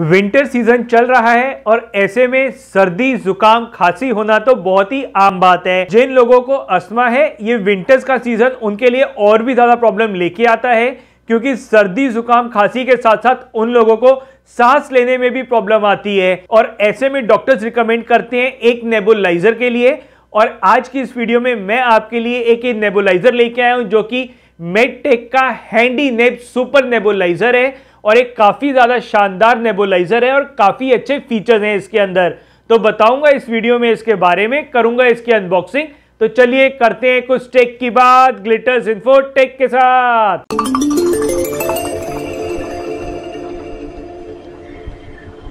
winter season चल रहा है और ऐसे में सर्दी जुकाम खांसी होना तो बहुत ही आम बात है जिन लोगों को अस्थमा है ये विंटर्स का सीजन उनके लिए और भी ज्यादा प्रॉब्लम लेके आता है क्योंकि सर्दी जुकाम खांसी के साथ साथ उन लोगों को सांस लेने में भी प्रॉब्लम आती है और ऐसे में डॉक्टर्स रिकमेंड करते हैं एक नेबुलाइजर के लिए और आज की इस वीडियो में मैं आपके लिए एक नेबुलाइजर लेके आया हूं जो कि मेडटेक का हैंडी नेब सुपर नेबुलाइजर है और एक काफ़ी ज़्यादा शानदार नेबुलाइज़र है और काफ़ी अच्छे फीचर्स हैं इसके अंदर तो बताऊंगा इस वीडियो में इसके बारे में करूंगा इसकी अनबॉक्सिंग तो चलिए करते हैं कुछ टेक की बात ग्लिटर्स इन्फो टेक के साथ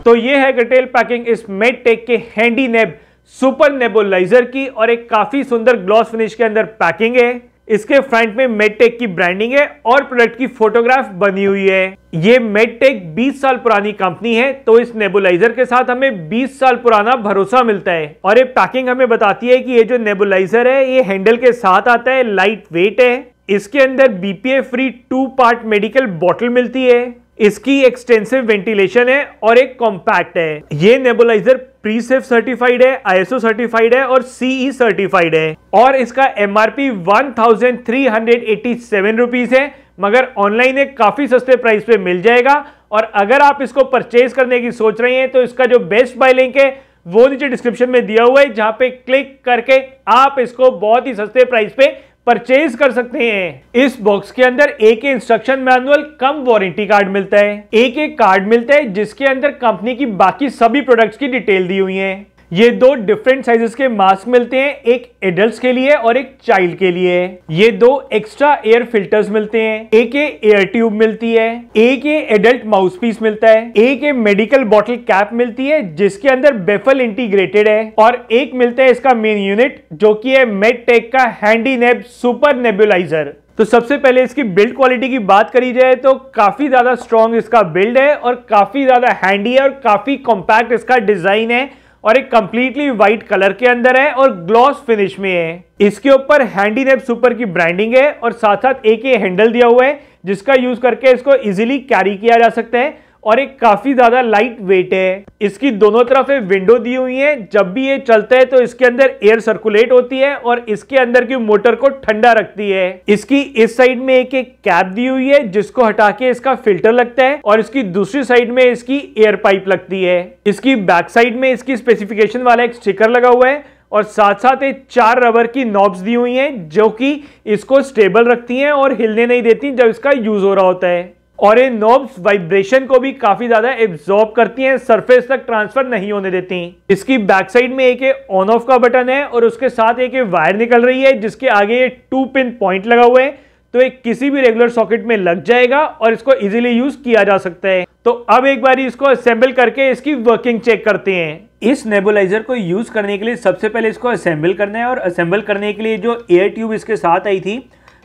तो ये है गटेल पैकिंग इस मेड टेक के हैंडी नेब सुपर नेबोलाइजर की और एक काफी सुंदर ग्लॉस फिनिश के अंदर पैकिंग है इसके फ्रंट में मेडटेक की ब्रांडिंग है और प्रोडक्ट की फोटोग्राफ बनी हुई है ये मेडटेक 20 साल पुरानी कंपनी है तो इस नेबुलाइजर के साथ हमें 20 साल पुराना भरोसा मिलता है और ये पैकिंग हमें बताती है कि ये जो नेबुलाइजर है ये हैंडल के साथ आता है लाइट वेट है इसके अंदर BPA free two part medical bottle मिलती है इसकी एक्सटेंसिव वेंटिलेशन है और एक कॉम्पैक्ट है ये नेबुलाइजर प्री सेफ सर्टिफाइड है आईएसओ सर्टिफाइड है और सीई सर्टिफाइड e है और इसका MRP one thousand three hundred eighty seven rupees है मगर ऑनलाइन एक काफी सस्ते प्राइस पे मिल जाएगा और अगर आप इसको परचेज करने की सोच रहे हैं तो इसका जो बेस्ट बाय लिंक है वो नीचे डिस्क्रिप्शन में दिया हुआ है जहां पे क्लिक करके आप इसको बहुत ही सस्ते प्राइस पे परचेज कर सकते हैं इस बॉक्स के अंदर एक instruction manual cum warranty card मिलता है एक एक कार्ड मिलता है जिसके अंदर कंपनी की बाकी सभी प्रोडक्ट्स की डिटेल दी हुई है ये दो डिफरेंट साइजेस के मास्क मिलते हैं एक एडल्ट के लिए और एक चाइल्ड के लिए ये दो एक्स्ट्रा एयर फिल्टर्स मिलते हैं एक एयर ट्यूब मिलती है एक एडल्ट माउस पीस मिलता है एक मेडिकल बॉटल कैप मिलती है जिसके अंदर बेफल इंटीग्रेटेड है और एक मिलता है इसका मेन यूनिट जो की है मेडटेक का हैंडी नेब सुपर नेबुलाइजर तो सबसे पहले इसकी बिल्ड क्वालिटी की बात करी जाए तो काफ़ी ज़्यादा स्ट्रॉन्ग इसका बिल्ड है और काफ़ी ज़्यादा हैंडी है और काफ़ी कॉम्पैक्ट इसका डिज़ाइन है और एक कंप्लीटली व्हाइट कलर के अंदर है और ग्लॉस फिनिश में है इसके ऊपर हैंडी नेप सुपर की ब्रांडिंग है और साथ साथ एक ये हैंडल दिया हुआ है जिसका यूज करके इसको इजिली कैरी किया जा सकता है और एक काफी ज्यादा लाइट वेट है इसकी दोनों तरफ विंडो दी हुई है जब भी ये चलता है तो इसके अंदर एयर सर्कुलेट होती है और इसके अंदर की मोटर को ठंडा रखती है इसकी इस साइड में एक एक कैप दी हुई है जिसको हटा के इसका फिल्टर लगता है और इसकी दूसरी साइड में इसकी एयर पाइप लगती है इसकी बैक साइड में इसकी स्पेसिफिकेशन वाला एक स्टिकर लगा हुआ है और साथ साथ ये चार रबर की नॉब्स दी हुई हैं जो कि इसको स्टेबल रखती हैं और हिलने नहीं देती जब इसका यूज हो रहा होता है और ये नोब्स वाइब्रेशन को भी काफी ज्यादा एब्जॉर्ब करती हैं सरफेस तक ट्रांसफर नहीं होने देती इसकी बैक साइड में एक ऑन ऑफ का बटन है और उसके साथ एक वायर निकल रही है जिसके आगे ये टू पिन पॉइंट लगा हुआ है तो ये किसी भी रेगुलर सॉकेट में लग जाएगा और इसको इजीली यूज किया जा सकता है तो अब एक बार इसको असेंबल करके इसकी वर्किंग चेक करते हैं इस नेबुलाइजर को यूज करने के लिए सबसे पहले इसको असेंबल करना है और असेंबल करने के लिए जो एयर ट्यूब इसके साथ आई थी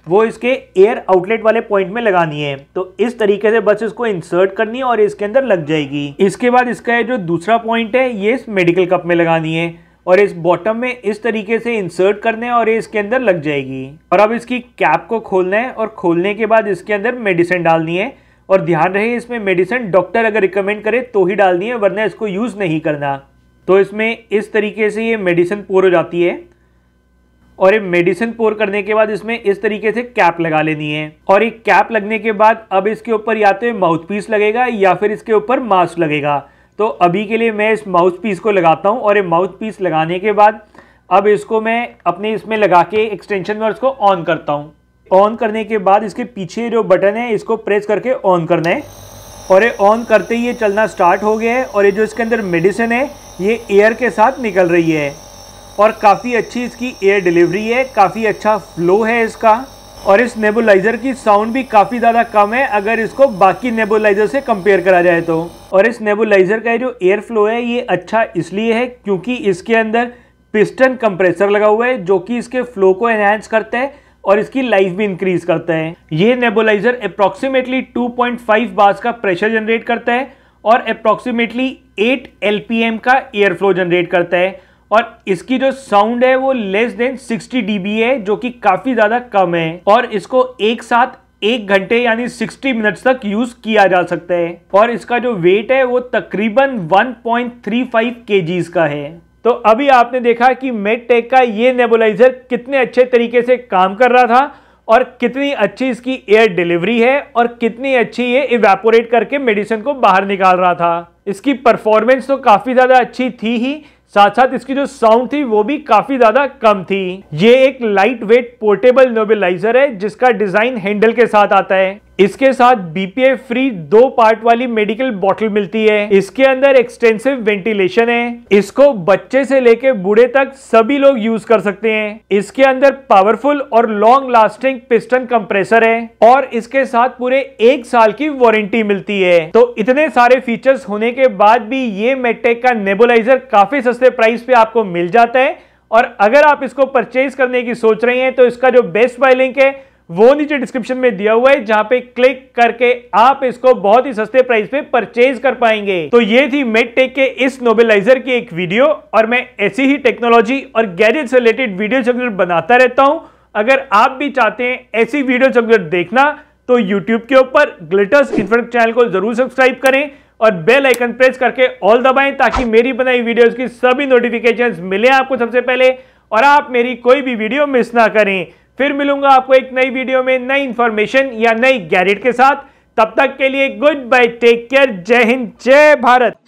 वो इसके एयर आउटलेट वाले पॉइंट में लगानी है तो इस तरीके से बस इसको इंसर्ट करनी है और इसके अंदर लग जाएगी इसके बाद इसका जो दूसरा पॉइंट है ये इस मेडिकल कप में लगानी है और इस बॉटम में इस तरीके से इंसर्ट करने और ये इसके अंदर लग जाएगी और अब इसकी कैप को खोलना है और खोलने के बाद इसके अंदर मेडिसिन डालनी है और ध्यान रहे इसमें मेडिसिन डॉक्टर अगर रिकमेंड करे तो ही डालनी है वरना इसको यूज़ नहीं करना तो इसमें इस तरीके से ये मेडिसिन पूर हो जाती है और ये मेडिसिन पोर करने के बाद इसमें इस तरीके से कैप लगा लेनी है और ये कैप लगने के बाद अब इसके ऊपर या तो माउथ पीस लगेगा या फिर इसके ऊपर मास्क लगेगा तो अभी के लिए मैं इस माउथ पीस को लगाता हूँ और ये माउथ पीस लगाने के बाद अब इसको मैं अपने इसमें लगा के एक्सटेंशन में इसको ऑन करता हूँ ऑन करने के बाद इसके पीछे जो बटन है इसको प्रेस करके ऑन करना है और ये ऑन करते ही ये चलना स्टार्ट हो गया है और ये जो इसके अंदर मेडिसिन है ये एयर के साथ निकल रही है और काफ़ी अच्छी इसकी एयर डिलीवरी है काफ़ी अच्छा फ्लो है इसका और इस नेबुलाइज़र की साउंड भी काफ़ी ज़्यादा कम है अगर इसको बाकी नेबुलाइज़र से कंपेयर करा जाए तो और इस नेबुलाइज़र का जो एयर फ्लो है ये अच्छा इसलिए है क्योंकि इसके अंदर पिस्टन कंप्रेसर लगा हुआ है जो कि इसके फ्लो को एनहेंस करता है और इसकी लाइफ भी इंक्रीज करता है ये नेबुलाइज़र अप्रॉक्सीमेटली 2.5 पॉइंट का प्रेशर जनरेट करता है और अप्रॉक्सीमेटली 8 एल का एयर फ्लो जनरेट करता है और इसकी जो साउंड है वो लेस देन 60 डीबी है जो कि काफी ज्यादा कम है और इसको एक साथ एक घंटे यानी 60 मिनट्स तक यूज किया जा सकता है और इसका जो वेट है वो तकरीबन 1.35 पॉइंट का है तो अभी आपने देखा कि मेडटेक का ये नेबुलाइजर कितने अच्छे तरीके से काम कर रहा था और कितनी अच्छी इसकी एयर डिलीवरी है और कितनी अच्छी ये इवेपोरेट करके मेडिसिन को बाहर निकाल रहा था इसकी परफॉर्मेंस तो काफ़ी ज़्यादा अच्छी थी ही साथ साथ इसकी जो साउंड थी वो भी काफी ज्यादा कम थी ये एक लाइट वेट पोर्टेबल नोबेलाइजर है जिसका डिजाइन हैंडल के साथ आता है इसके साथ बीपीए फ्री दो पार्ट वाली मेडिकल बॉटल मिलती है इसके अंदर एक्सटेंसिव वेंटिलेशन है इसको बच्चे से लेके बूढ़े तक सभी लोग यूज कर सकते हैं इसके अंदर पावरफुल और लॉन्ग लास्टिंग पिस्टन कंप्रेसर है और इसके साथ पूरे एक साल की वारंटी मिलती है तो इतने सारे फीचर्स होने के बाद भी ये मेटेक का नेबुलाइजर काफी सस्ते प्राइस पे आपको मिल जाता है और अगर आप इसको परचेज करने की सोच रहे हैं तो इसका जो बेस्ट बाय लिंक है वो नीचे डिस्क्रिप्शन में दिया हुआ है जहां पे क्लिक करके आप इसको बहुत ही सस्ते प्राइस पे परचेज कर पाएंगे तो ये थी मेडटेक के इस नोबेलाइजर की एक वीडियो और मैं ऐसी ही टेक्नोलॉजी और गैजेट से रिलेटेड वीडियो रेगुलर बनाता रहता हूं अगर आप भी चाहते हैं ऐसी वीडियो रेगुलर देखना तो यूट्यूब के ऊपर ग्लिटर्स इन्फेक्ट चैनल को जरूर सब्सक्राइब करें और बेल आइकन प्रेस करके ऑल दबाएं ताकि मेरी बनाई वीडियोस की सभी नोटिफिकेशंस मिले आपको सबसे पहले और आप मेरी कोई भी वीडियो मिस ना करें फिर मिलूंगा आपको एक नई वीडियो में नई इंफॉर्मेशन या नई गैरिट के साथ तब तक के लिए गुड बाय टेक केयर जय हिंद जय भारत